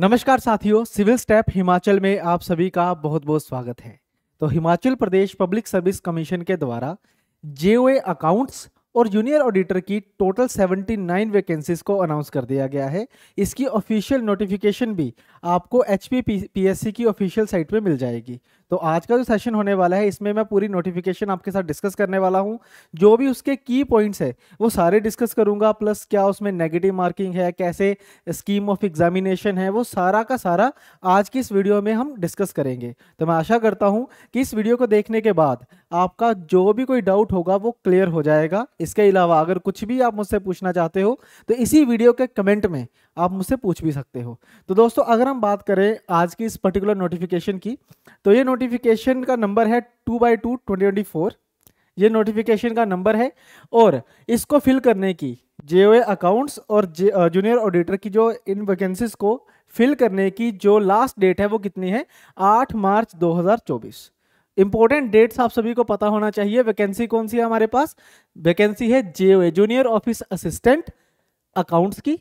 नमस्कार साथियों civil step Himachal में आप सभी का बहुत बहुत स्वागत है तो Himachal Pradesh public service commission के द्वारा जे अकाउंट्स और जूनियर ऑडिटर की टोटल 79 वैकेंसीज को अनाउंस कर दिया गया है इसकी ऑफिशियल नोटिफिकेशन भी आपको एच पी की ऑफिशियल साइट पे मिल जाएगी तो आज का जो सेशन होने वाला है इसमें मैं पूरी नोटिफिकेशन आपके साथ डिस्कस करने वाला हूँ जो भी उसके की पॉइंट्स है वो सारे डिस्कस करूंगा प्लस क्या उसमें नेगेटिव मार्किंग है कैसे स्कीम ऑफ एग्जामिनेशन है वो सारा का सारा आज की इस वीडियो में हम डिस्कस करेंगे तो मैं आशा करता हूँ कि इस वीडियो को देखने के बाद आपका जो भी कोई डाउट होगा वो क्लियर हो जाएगा इसके अलावा अगर कुछ भी आप मुझसे पूछना चाहते हो तो इसी वीडियो के कमेंट में आप मुझसे पूछ भी सकते हो तो दोस्तों अगर हम बात करें आज की इस पर्टिकुलर नोटिफिकेशन की तो ये नोटिफिकेशन का नंबर है two by two twenty twenty four ये नोटिफिकेशन का नंबर है और इसको फिल करने की जे अकाउंट्स और जूनियर ऑडिटर की जो इन वैकेंसीज को फिल करने की जो लास्ट डेट है वो कितनी है आठ मार्च दो इंपॉर्टेंट डेट्स आप सभी को पता होना चाहिए वैकेंसी कौन सी है हमारे पास वैकेंसी है J junior office assistant accounts की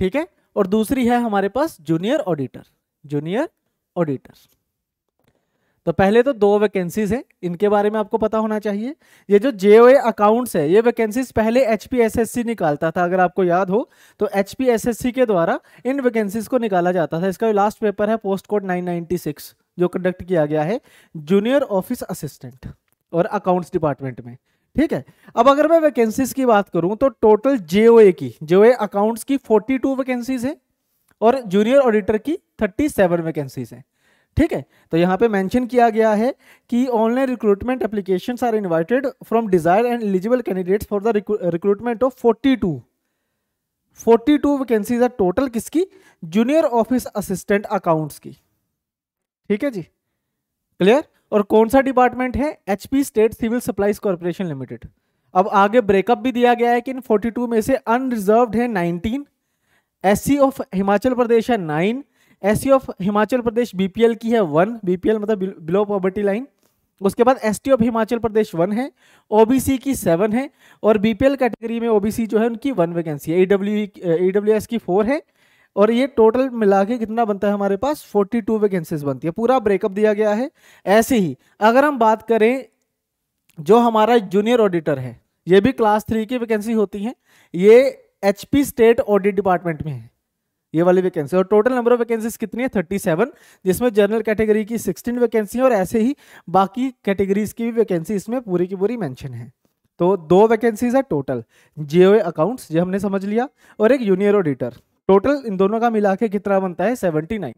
ठीक है और दूसरी है हमारे पास जूनियर ऑडिटर जूनियर ऑडिटर तो पहले तो दो वैकेंसीज हैं इनके बारे में आपको पता होना चाहिए ये जो जे अकाउंट्स है ये वैकेंसीज पहले एच निकालता था अगर आपको याद हो तो एच के द्वारा इन वैकेंसीज को निकाला जाता था इसका लास्ट पेपर है पोस्ट कोड 996 जो कंडक्ट किया गया है जूनियर ऑफिस असिस्टेंट और अकाउंट्स डिपार्टमेंट में ठीक है अब अगर मैं वैकेंसीज की बात करूं तो टोटल जेओए की जेओए अकाउंट्स की 42 वैकेंसीज है और जूनियर ऑडिटर की 37 वैकेंसीज हैं ठीक है तो यहाँ पे मेंशन किया गया है कि online recruitment application are invited from desire and eligible candidate for the recruitment of forty two vacancies है टोटल किसकी जूनियर ऑफिस असिस्टेंट अकाउंट्स की ठीक है जी क्लियर और कौन सा डिपार्टमेंट है HP state civil supplies corporation limited अब आगे ब्रेकअप भी दिया गया है कि इन 42 में से अनरिजर्व है 19 एससी ऑफ हिमाचल प्रदेश है 9 SC of Himachal Pradesh BPL की है 1 बीपीएल मतलब बिलो पॉवर्टी लाइन उसके बाद एसटी ऑफ हिमाचल प्रदेश 1 है ओबीसी की 7 है और बीपीएल कैटेगरी में ओबीसी जो है उनकी वन वैकेंसी है ईडब्ल्यू ईडब्ल्यूएस e, की 4 है और ये टोटल मिला के कितना बनता है हमारे पास 42 टू वैकेंसीज बनती है पूरा ब्रेकअप दिया गया है ऐसे ही अगर हम बात करें जो हमारा जूनियर ऑडिटर है ये भी क्लास थ्री की वैकेंसी होती है ये एच स्टेट ऑडिट डिपार्टमेंट में है ये वाली वैकेंसी और टोटल नंबर ऑफ वैकेंसीज कितनी है 37 जिसमें जनरल कैटेगरी की 16 वैकेंसी और ऐसे ही बाकी कैटेगरीज की भी वैकेंसी इसमें पूरी की पूरी मेंशन है तो दो वैकेंसीज है टोटल जीओए अकाउंट्स जो हमने समझ लिया और एक यूनियर ऑडिटर टोटल इन दोनों का मिला के कितना बनता है सेवनटी नाइन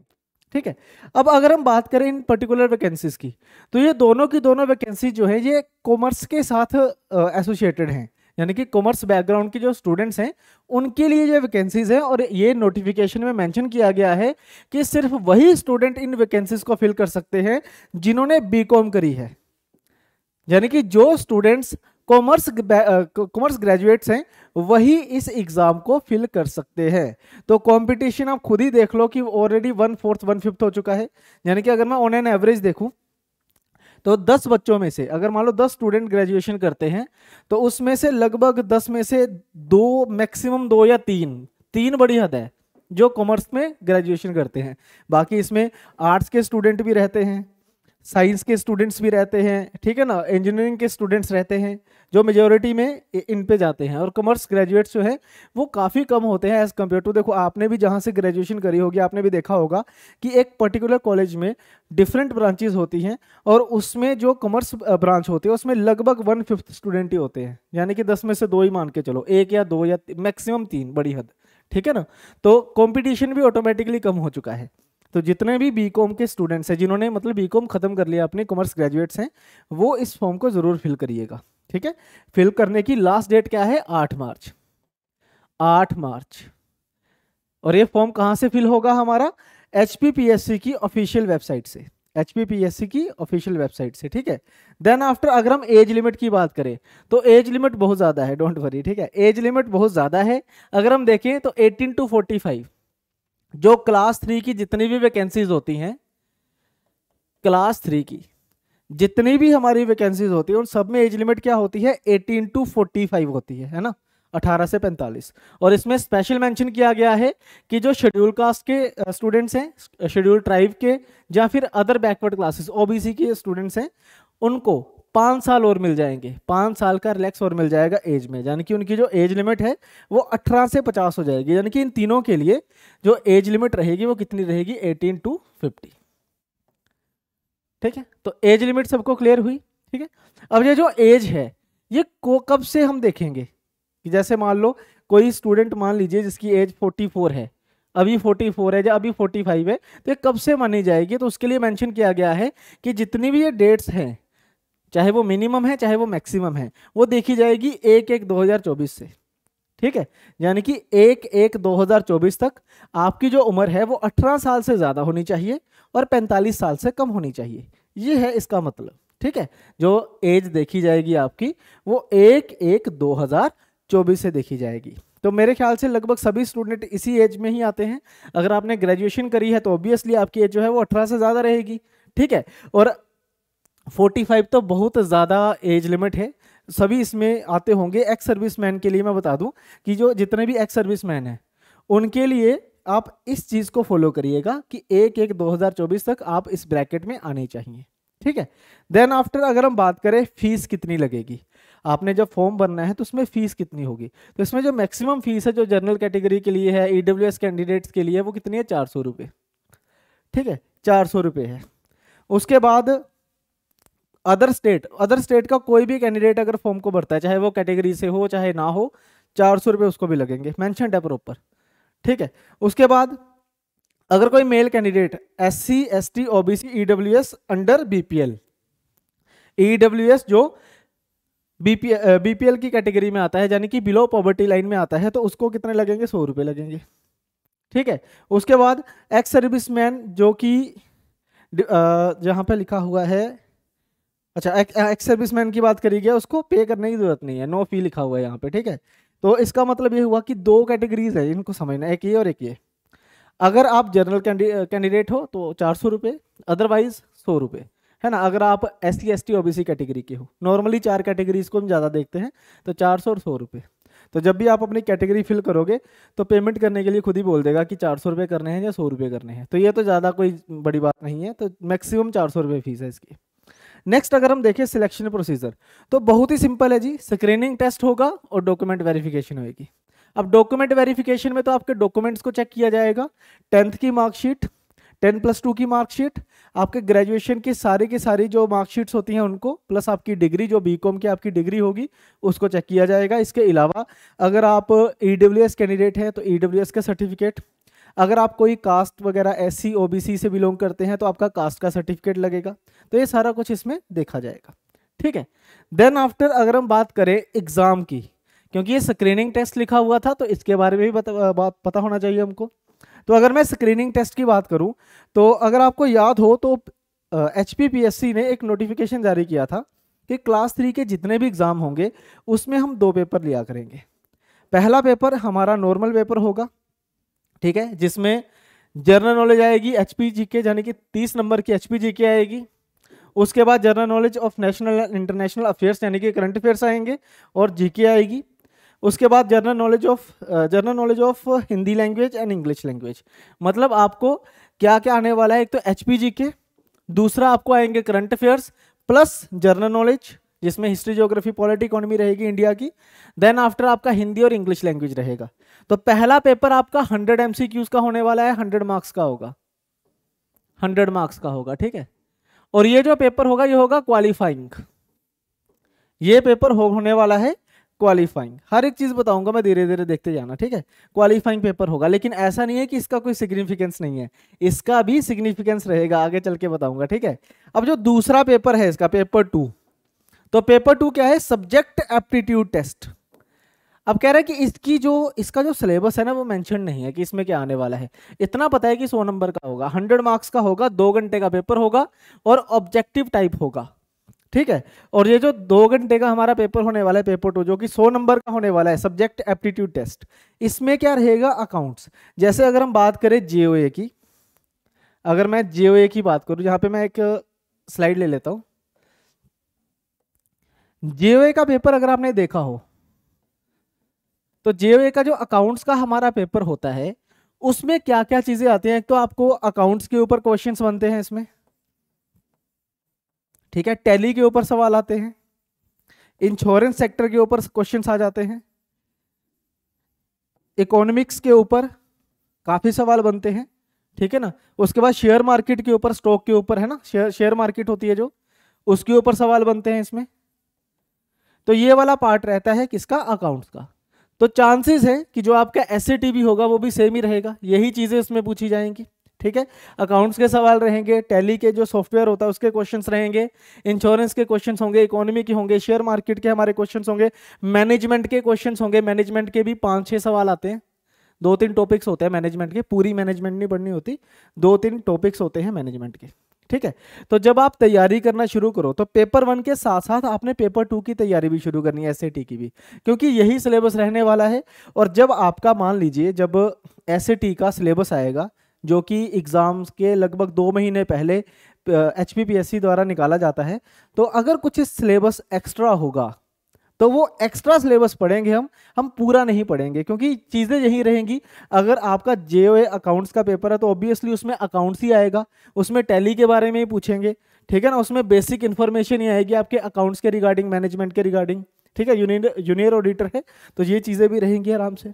ठीक है अब अगर हम बात करें इन पर्टिकुलर वैकेंसीज की तो ये दोनों की दोनों वैकेंसी जो है ये कॉमर्स के साथ एसोसिएटेड हैं यानी कि कॉमर्स बैकग्राउंड के जो स्टूडेंट्स हैं उनके लिए ये वैकेंसीज हैं और ये नोटिफिकेशन में मेंशन किया गया है कि सिर्फ वही स्टूडेंट इन वैकेंसीज को फिल कर सकते हैं जिन्होंने बीकॉम करी है यानी कि जो स्टूडेंट्स कॉमर्स कॉमर्स ग्रेजुएट्स हैं वही इस एग्ज़ाम को फिल कर सकते हैं तो कंपटीशन आप खुद ही देख लो कि already one fourth one fifth हो चुका है यानी कि अगर मैं ऑन एन एवरेज देखूं तो 10 बच्चों में से अगर मान लो 10 स्टूडेंट ग्रेजुएशन करते हैं तो उसमें से लगभग 10 में से दो मैक्सिमम दो या तीन तीन बड़ी हद है जो कॉमर्स में ग्रेजुएशन करते हैं बाकी इसमें आर्ट्स के स्टूडेंट भी रहते हैं साइंस के स्टूडेंट्स भी रहते हैं ठीक है ना इंजीनियरिंग के स्टूडेंट्स रहते हैं जो मेजोरिटी में इन पे जाते हैं और कॉमर्स ग्रेजुएट्स जो हैं वो काफ़ी कम होते हैं एज़ कम्पेयर टू देखो आपने भी जहाँ से ग्रेजुएशन करी होगी आपने भी देखा होगा कि एक पर्टिकुलर कॉलेज में डिफरेंट ब्रांचेज होती हैं और उसमें जो कॉमर्स ब्रांच होती है उसमें लगभग वन फिफ्थ स्टूडेंट ही होते हैं यानी कि दस में से दो ही मान के चलो एक या दो या मैक्सिमम तीन बड़ी हद ठीक है ना तो कॉम्पिटिशन भी ऑटोमेटिकली कम हो चुका है तो जितने भी बी कॉम के स्टूडेंट्स हैं जिन्होंने मतलब बी कॉम ख़त्म कर लिया अपने कॉमर्स ग्रेजुएट्स हैं वो इस फॉर्म को ज़रूर फिल करिएगा ठीक है फिल करने की लास्ट डेट क्या है आठ मार्च आठ मार्च और ये फॉर्म कहाँ से फिल होगा हमारा एच की ऑफिशियल वेबसाइट से एच की ऑफिशियल वेबसाइट से ठीक है देन आफ्टर अगर हम एज लिमिट की बात करें तो एज लिमिट बहुत ज़्यादा है डोंट वरी ठीक है एज लिमिट बहुत ज़्यादा है अगर हम देखें तो 18 टू जो क्लास थ्री की जितनी भी वैकेंसीज होती हैं क्लास थ्री की जितनी भी हमारी वैकेंसीज होती है उन सब में एज लिमिट क्या होती है 18 टू 45 होती है है ना 18 से 45 और इसमें स्पेशल मेंशन किया गया है कि जो शेड्यूल कास्ट के स्टूडेंट्स हैं शेड्यूल ट्राइब के या फिर अदर बैकवर्ड क्लासेस ओबीसी के स्टूडेंट्स हैं उनको पाँच साल और मिल जाएंगे पाँच साल का रिलैक्स और मिल जाएगा एज में यानी कि उनकी जो एज लिमिट है वो अठारह से पचास हो जाएगी यानी कि इन तीनों के लिए जो एज लिमिट रहेगी वो कितनी रहेगी एटीन टू फिफ्टी ठीक है तो एज लिमिट सबको क्लियर हुई ठीक है अब ये जो एज है ये को कब से हम देखेंगे कि जैसे मान लो कोई स्टूडेंट मान लीजिए जिसकी एज फोर है अभी 44 है या अभी 45 है तो ये कब से मानी जाएगी तो उसके लिए मेंशन किया गया है कि जितनी भी ये डेट्स हैं चाहे वो मिनिमम है चाहे वो मैक्सिमम है वो देखी जाएगी एक एक 2024 से ठीक है यानी कि एक एक 2024 तक आपकी जो उम्र है वो 18 साल से ज़्यादा होनी चाहिए और 45 साल से कम होनी चाहिए ये है इसका मतलब ठीक है जो एज देखी जाएगी आपकी वो एक एक 2024 से देखी जाएगी तो मेरे ख्याल से लगभग सभी स्टूडेंट इसी एज में ही आते हैं अगर आपने ग्रेजुएशन करी है तो ऑब्वियसली आपकी एज जो है वो अठारह से ज़्यादा रहेगी ठीक है और फोर्टी फाइव तो बहुत ज़्यादा एज लिमिट है सभी इसमें आते होंगे एक्स सर्विस मैन के लिए मैं बता दूं कि जो जितने भी एक्स सर्विस मैन हैं उनके लिए आप इस चीज़ को फॉलो करिएगा कि एक एक 2024 तक आप इस ब्रैकेट में आने चाहिए ठीक है देन आफ्टर अगर हम बात करें फीस कितनी लगेगी आपने जब फॉर्म भरना है तो उसमें फीस कितनी होगी तो इसमें जो मैक्सिमम फीस है जो जनरल कैटेगरी के लिए है ई कैंडिडेट्स के लिए वो कितनी है चार सौ ठीक है चार सौ है उसके बाद अदर स्टेट अदर स्टेट का कोई भी कैंडिडेट अगर फॉर्म को भरता है चाहे वो कैटेगरी से हो चाहे ना हो चार सौ रुपये उसको भी लगेंगे मैंशन है प्रॉपर ठीक है उसके बाद अगर कोई male candidate S C S T O B C E W S under B P L E W S जो B P B P L की कैटेगरी में आता है यानी कि बिलो पॉवर्टी लाइन में आता है तो उसको कितने लगेंगे सौ रुपये लगेंगे ठीक है उसके बाद एक्स सर्विस मैन जो कि जहाँ पे लिखा हुआ है अच्छा एक सर्विस मैन की बात करी गया उसको पे करने की जरूरत नहीं है नो फी लिखा हुआ है यहाँ पे ठीक है तो इसका मतलब ये हुआ कि दो कैटेगरीज है इनको समझना एक ये और एक ये अगर आप जनरल कैंडिडेट हो तो चार सौ रुपये अदरवाइज सौ रुपये है ना अगर आप S C S T O B C category के हो नॉर्मली चार कैटेगरीज को हम ज़्यादा देखते हैं तो चार सौ और सौ रुपये तो जब भी आप अपनी कैटेगरी फिल करोगे तो पेमेंट करने के लिए खुद ही बोल देगा कि चार सौ रुपये करने हैं या सौ रुपये करने हैं तो ये तो ज़्यादा कोई बड़ी बात नहीं है तो मैक्सिमम चार सौ रुपये फीस है इसकी नेक्स्ट अगर हम देखें सिलेक्शन प्रोसीजर तो बहुत ही सिंपल है जी स्क्रीनिंग टेस्ट होगा और डॉक्यूमेंट वेरिफिकेशन होगी अब डॉक्यूमेंट वेरिफिकेशन में तो आपके डॉक्यूमेंट्स को चेक किया जाएगा टेंथ की मार्कशीट टेन प्लस टू की मार्कशीट आपके ग्रेजुएशन की सारी की सारी जो मार्कशीट्स होती हैं उनको प्लस आपकी डिग्री जो बी कॉम की आपकी डिग्री होगी उसको चेक किया जाएगा इसके अलावा अगर आप ई डब्ल्यू एस कैंडिडेट हैं तो ई डब्ल्यू एस के सर्टिफिकेट अगर आप कोई कास्ट वगैरह एस सी ओ बी सी से बिलोंग करते हैं तो आपका कास्ट का सर्टिफिकेट लगेगा तो ये सारा कुछ इसमें देखा जाएगा ठीक है देन आफ्टर अगर हम बात करें एग्ज़ाम की क्योंकि ये स्क्रीनिंग टेस्ट लिखा हुआ था तो इसके बारे में भी पता होना चाहिए हमको तो अगर मैं स्क्रीनिंग टेस्ट की बात करूं तो अगर आपको याद हो तो एच uh, ने एक नोटिफिकेशन जारी किया था कि क्लास थ्री के जितने भी एग्ज़ाम होंगे उसमें हम दो पेपर लिया करेंगे पहला पेपर हमारा नॉर्मल पेपर होगा ठीक है जिसमें जनरल नॉलेज आएगी एच पी यानी कि तीस नंबर की एच पी आएगी उसके बाद general knowledge of national and international affairs यानी कि करंट अफेयर्स आएंगे और जीके आएगी उसके बाद general knowledge of general knowledge of Hindi language and English language मतलब आपको क्या क्या आने वाला है एक तो एच के दूसरा आपको आएंगे current affairs plus general knowledge जिसमें हिस्ट्री जोग्राफी पॉलिटी इकोनॉमी रहेगी इंडिया की देन आफ्टर आपका हिंदी और इंग्लिश लैंग्वेज रहेगा तो पहला पेपर आपका हंड्रेड एम का होने वाला है हंड्रेड मार्क्स का होगा हंड्रेड मार्क्स का होगा ठीक है और ये जो पेपर होगा ये होगा क्वालिफाइंग ये पेपर हो, होने वाला है क्वालिफाइंग हर एक चीज़ बताऊंगा मैं धीरे धीरे देखते जाना ठीक है क्वालिफाइंग पेपर होगा लेकिन ऐसा नहीं है कि इसका कोई सिग्निफिकेंस नहीं है इसका भी सिग्निफिकेंस रहेगा आगे चल के बताऊंगा ठीक है अब जो दूसरा पेपर है इसका पेपर टू तो पेपर टू क्या है सब्जेक्ट एप्टीट्यूड टेस्ट अब कह रहा है कि इसकी जो इसका जो सिलेबस है ना वो मेंशन नहीं है कि इसमें क्या आने वाला है इतना पता है कि सौ नंबर का होगा हंड्रेड मार्क्स का होगा दो घंटे का पेपर होगा और ऑब्जेक्टिव टाइप होगा ठीक है और ये जो दो घंटे का हमारा पेपर होने वाला है पेपर टू जो कि सौ नंबर का होने वाला है सब्जेक्ट एप्टीट्यूड टेस्ट इसमें क्या रहेगा अकाउंट्स जैसे अगर हम बात करें जे की अगर मैं जे की बात करूँ यहाँ पे मैं एक स्लाइड ले लेता हूँ जेओए का पेपर अगर आपने देखा हो तो जेओए का जो अकाउंट्स का हमारा पेपर होता है उसमें क्या क्या चीजें आती हैं तो आपको अकाउंट्स के ऊपर क्वेश्चंस बनते हैं इसमें ठीक है टैली के ऊपर सवाल आते हैं इंश्योरेंस सेक्टर के ऊपर क्वेश्चंस आ जाते हैं इकोनॉमिक्स के ऊपर काफ़ी सवाल बनते हैं ठीक है ना उसके बाद शेयर मार्केट के ऊपर स्टॉक के ऊपर है ना शेयर शेयर मार्केट होती है जो उसके ऊपर सवाल बनते हैं इसमें तो ये वाला पार्ट रहता है किसका अकाउंट्स का तो चांसेस है कि जो आपका एस भी होगा वो भी सेम ही रहेगा यही चीज़ें उसमें पूछी जाएंगी ठीक है अकाउंट्स के सवाल रहेंगे टैली के जो सॉफ्टवेयर होता है उसके क्वेश्चंस रहेंगे इंश्योरेंस के क्वेश्चंस होंगे इकोनॉमी के होंगे शेयर मार्केट के हमारे क्वेश्चंस होंगे मैनेजमेंट के क्वेश्चंस होंगे मैनेजमेंट के भी पांच छह सवाल आते हैं दो तीन टॉपिक्स होते हैं मैनेजमेंट के पूरी मैनेजमेंट नहीं पढ़नी होती दो तीन टॉपिक्स होते हैं मैनेजमेंट के ठीक है तो जब आप तैयारी करना शुरू करो तो पेपर वन के साथ साथ आपने पेपर टू की तैयारी भी शुरू करनी है एस की भी क्योंकि यही सिलेबस रहने वाला है और जब आपका मान लीजिए जब एस का सिलेबस आएगा जो कि एग्ज़ाम्स के लगभग दो महीने पहले एच द्वारा निकाला जाता है तो अगर कुछ सिलेबस एक्स्ट्रा होगा तो वो एक्स्ट्रा सिलेबस पढ़ेंगे हम हम पूरा नहीं पढ़ेंगे क्योंकि चीज़ें यही रहेंगी अगर आपका जे अकाउंट्स का पेपर है तो ऑब्वियसली उसमें अकाउंट्स ही आएगा उसमें टैली के बारे में ही पूछेंगे ठीक है ना उसमें बेसिक इन्फॉर्मेशन ही आएगी आपके अकाउंट्स के रिगार्डिंग मैनेजमेंट के रिगार्डिंग ठीक है यूनियर यूनियर ऑडिटर है तो ये चीज़ें भी रहेंगी आराम से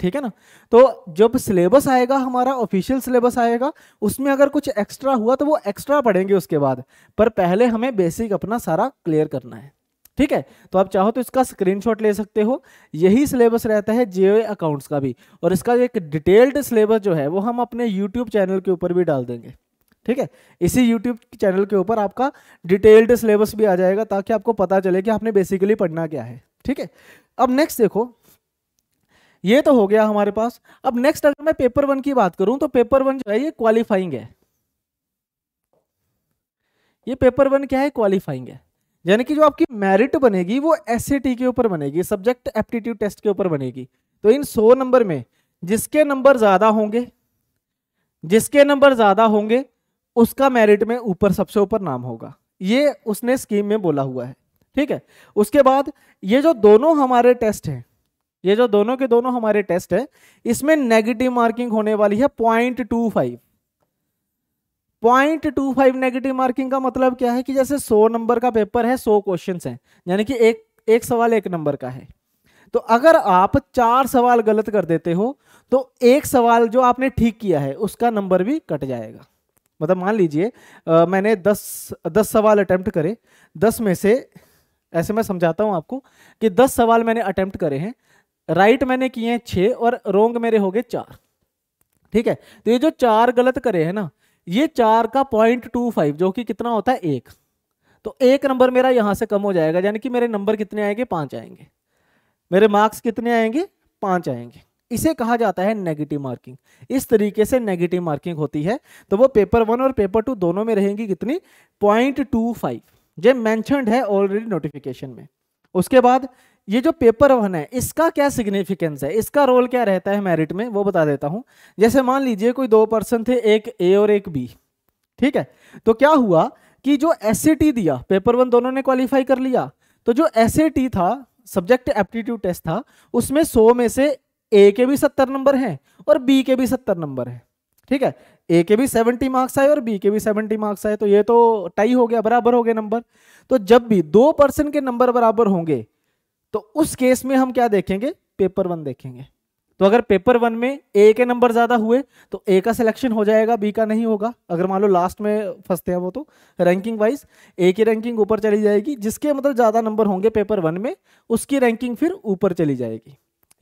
ठीक है ना तो जब सिलेबस आएगा हमारा ऑफिशियल सिलेबस आएगा उसमें अगर कुछ एक्स्ट्रा हुआ तो वो एक्स्ट्रा पढ़ेंगे उसके बाद पर पहले हमें बेसिक अपना सारा क्लियर करना है ठीक है तो आप चाहो तो इसका स्क्रीनशॉट ले सकते हो यही सिलेबस रहता है जे अकाउंट्स का भी और इसका एक डिटेल्ड सिलेबस जो है वो हम अपने यूट्यूब चैनल के ऊपर भी डाल देंगे ठीक है इसी यूट्यूब चैनल के ऊपर आपका डिटेल्ड सिलेबस भी आ जाएगा ताकि आपको पता चले कि आपने बेसिकली पढ़ना क्या है ठीक है अब नेक्स्ट देखो ये तो हो गया हमारे पास अब नेक्स्ट अगर मैं पेपर वन की बात करूं तो पेपर वन जो है ये क्वालिफाइंग है ये पेपर वन क्या है क्वालिफाइंग है यानी कि जो आपकी मेरिट बनेगी वो एस के ऊपर बनेगी सब्जेक्ट एप्टीट्यूड टेस्ट के ऊपर बनेगी तो इन सौ नंबर में जिसके नंबर ज़्यादा होंगे जिसके नंबर ज़्यादा होंगे उसका मेरिट में ऊपर सबसे ऊपर नाम होगा ये उसने स्कीम में बोला हुआ है ठीक है उसके बाद ये जो दोनों हमारे टेस्ट हैं ये जो दोनों के दोनों हमारे टेस्ट हैं इसमें नेगेटिव मार्किंग होने वाली है point two five point two five negative marking का मतलब क्या है कि जैसे सौ नंबर का पेपर है सौ क्वेश्चन है यानी कि एक एक सवाल एक नंबर का है तो अगर आप चार सवाल गलत कर देते हो तो एक सवाल जो आपने ठीक किया है उसका नंबर भी कट जाएगा मतलब मान लीजिए मैंने दस दस सवाल अटैम्प्ट करे दस में से ऐसे मैं समझाता हूं आपको कि दस सवाल मैंने अटैम्प्ट करे हैं राइट मैंने किए हैं छः और रोंग मेरे हो गए चार ठीक है तो ये जो चार गलत करे हैं ना ये चार का पॉइंट टू फाइव जो कि कितना होता है एक तो एक नंबर मेरा यहां से कम हो जाएगा यानी कि मेरे नंबर कितने आएंगे पांच आएंगे मेरे मार्क्स कितने आएंगे पांच आएंगे इसे कहा जाता है नेगेटिव मार्किंग इस तरीके से नेगेटिव मार्किंग होती है तो वो पेपर वन और पेपर टू दोनों में रहेंगी कितनी पॉइंट टू फाइव जो मैं है ऑलरेडी नोटिफिकेशन में उसके बाद ये जो पेपर वन है इसका क्या सिग्निफिकेंस है इसका रोल क्या रहता है मेरिट में वो बता देता हूं जैसे मान लीजिए कोई दो पर्सन थे एक ए और एक बी ठीक है तो क्या हुआ कि जो एस दिया पेपर वन दोनों ने क्वालिफाई कर लिया तो जो एस था सब्जेक्ट एप्टीट्यूड टेस्ट था उसमें सौ में से ए के भी सत्तर नंबर हैं और बी के भी सत्तर नंबर हैं ठीक है ए के भी सेवेंटी मार्क्स आए और बी के भी सेवेंटी मार्क्स आए तो ये तो टाई हो गया बराबर हो गए नंबर तो जब भी दो पर्सन के नंबर बराबर होंगे तो उस केस में हम क्या देखेंगे पेपर वन देखेंगे तो अगर पेपर वन में ए के नंबर ज़्यादा हुए तो ए का सिलेक्शन हो जाएगा बी का नहीं होगा अगर मान लो लास्ट में फंसते हैं वो तो रैंकिंग वाइज ए की रैंकिंग ऊपर चली जाएगी जिसके मतलब ज़्यादा नंबर होंगे पेपर वन में उसकी रैंकिंग फिर ऊपर चली जाएगी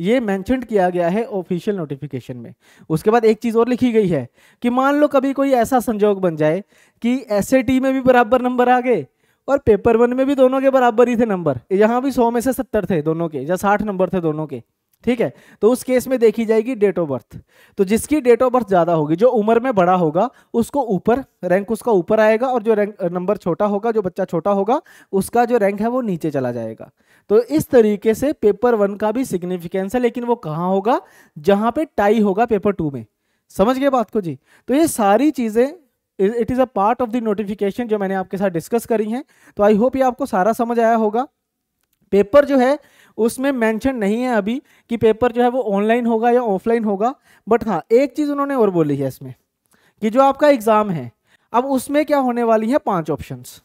ये मैंशन किया गया है ऑफिशियल नोटिफिकेशन में उसके बाद एक चीज़ और लिखी गई है कि मान लो कभी कोई ऐसा संजोग बन जाए कि एस में भी बराबर नंबर आ गए और पेपर वन में भी दोनों के बराबर ही थे नंबर यहाँ भी सौ में से सत्तर थे दोनों के या साठ नंबर थे दोनों के ठीक है तो उस केस में देखी जाएगी डेट ऑफ बर्थ तो जिसकी डेट ऑफ बर्थ ज़्यादा होगी जो उम्र में बड़ा होगा उसको ऊपर रैंक उसका ऊपर आएगा और जो रैंक नंबर छोटा होगा जो बच्चा छोटा होगा उसका जो रैंक है वो नीचे चला जाएगा तो इस तरीके से पेपर वन का भी सिग्निफिकेंस है लेकिन वो कहाँ होगा जहाँ पे टाई होगा पेपर टू में समझ गए बात को जी तो ये सारी चीज़ें it is a part of the notification जो मैंने आपके साथ डिस्कस करी हैं तो आई होप ये आपको सारा समझ आया होगा पेपर जो है उसमें मेंशन नहीं है अभी कि पेपर जो है वो ऑनलाइन होगा या ऑफलाइन होगा बट हाँ एक चीज़ उन्होंने और बोली है इसमें कि जो आपका एग्ज़ाम है अब उसमें क्या होने वाली है पांच ऑप्शंस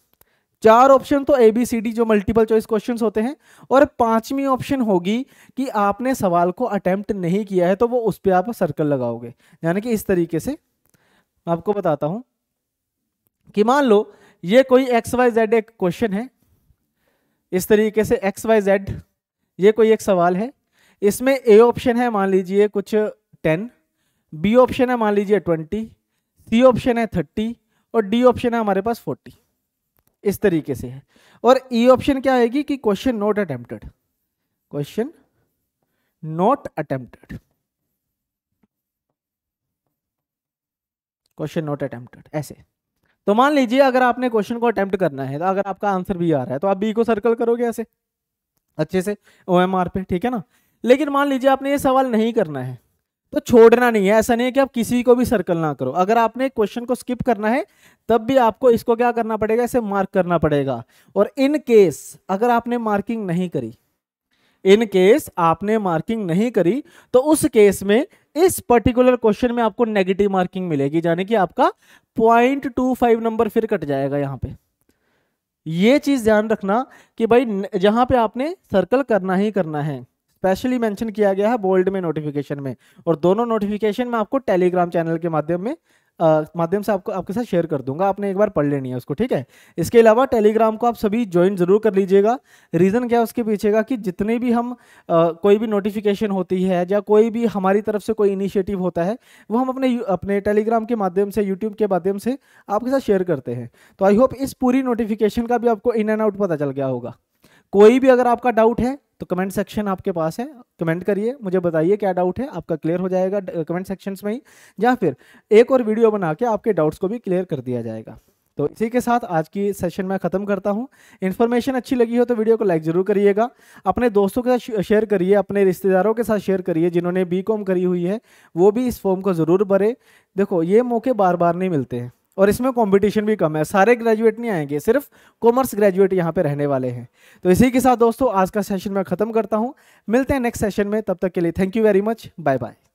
चार ऑप्शन तो ए बी सी डी जो मल्टीपल चॉइस क्वेश्चंस होते हैं और पांचवी ऑप्शन होगी कि आपने सवाल को अटैम्प्ट नहीं किया है तो वो उस पर आप सर्कल लगाओगे यानी कि इस तरीके से मैं आपको बताता हूँ कि मान लो ये कोई एक्स वाई जेड एक क्वेश्चन है इस तरीके से एक्स वाई जेड ये कोई एक सवाल है इसमें ए ऑप्शन है मान लीजिए कुछ टेन बी ऑप्शन है मान लीजिए ट्वेंटी सी ऑप्शन है थर्टी और डी ऑप्शन है हमारे पास फोर्टी इस तरीके से है और ई e ऑप्शन क्या आएगी कि question not attempted question not attempted question not attempted ऐसे तो मान लीजिए अगर आपने क्वेश्चन को अटेम्प्ट करना है तो अगर आपका आंसर भी आ रहा है तो आप बी को सर्कल करोगे ऐसे अच्छे से ओ एम आर पे ठीक है ना लेकिन मान लीजिए आपने ये सवाल नहीं करना है तो छोड़ना नहीं है ऐसा नहीं है कि आप किसी को भी सर्कल ना करो अगर आपने क्वेश्चन को स्किप करना है तब भी आपको इसको क्या करना पड़ेगा इसे मार्क करना पड़ेगा और इन केस अगर आपने मार्किंग नहीं करी इन केस आपने मार्किंग नहीं करी तो उस केस में इस पर्टिकुलर क्वेश्चन में आपको नेगेटिव मार्किंग मिलेगी यानी कि आपका पॉइंट टू फाइव नंबर फिर कट जाएगा यहां पे ये चीज़ ध्यान रखना कि भाई जहां पे आपने सर्कल करना ही करना है स्पेशली मेंशन किया गया है बोल्ड में नोटिफिकेशन में और दोनों नोटिफिकेशन में आपको टेलीग्राम चैनल के माध्यम में माध्यम से आपको आपके साथ शेयर कर दूंगा आपने एक बार पढ़ लेनी है उसको ठीक है इसके अलावा टेलीग्राम को आप सभी ज्वाइन ज़रूर कर लीजिएगा रीज़न क्या है उसके पीछे का कि जितने भी हम आ, कोई भी नोटिफिकेशन होती है या कोई भी हमारी तरफ से कोई इनिशिएटिव होता है वो हम अपने अपने टेलीग्राम के माध्यम से यूट्यूब के माध्यम से आपके साथ शेयर करते हैं तो आई होप इस पूरी नोटिफिकेशन का भी आपको इन एंड आउट पता चल गया होगा कोई भी अगर आपका डाउट है तो कमेंट सेक्शन आपके पास है कमेंट करिए मुझे बताइए क्या डाउट है आपका क्लियर हो जाएगा कमेंट सेक्शंस में ही या फिर एक और वीडियो बना के आपके डाउट्स को भी क्लियर कर दिया जाएगा तो इसी के साथ आज की सेशन मैं ख़त्म करता हूँ इन्फॉर्मेशन अच्छी लगी हो तो वीडियो को लाइक ज़रूर करिएगा अपने दोस्तों के साथ शेयर करिए अपने रिश्तेदारों के साथ शेयर करिए जिन्होंने बी कॉम करी हुई है वो भी इस फॉर्म को ज़रूर भरे देखो ये मौके बार बार नहीं मिलते हैं और इसमें कंपटीशन भी कम है सारे ग्रेजुएट नहीं आएंगे सिर्फ कॉमर्स ग्रेजुएट यहाँ पे रहने वाले हैं तो इसी के साथ दोस्तों आज का सेशन मैं ख़त्म करता हूँ मिलते हैं नेक्स्ट सेशन में तब तक के लिए thank you very much bye bye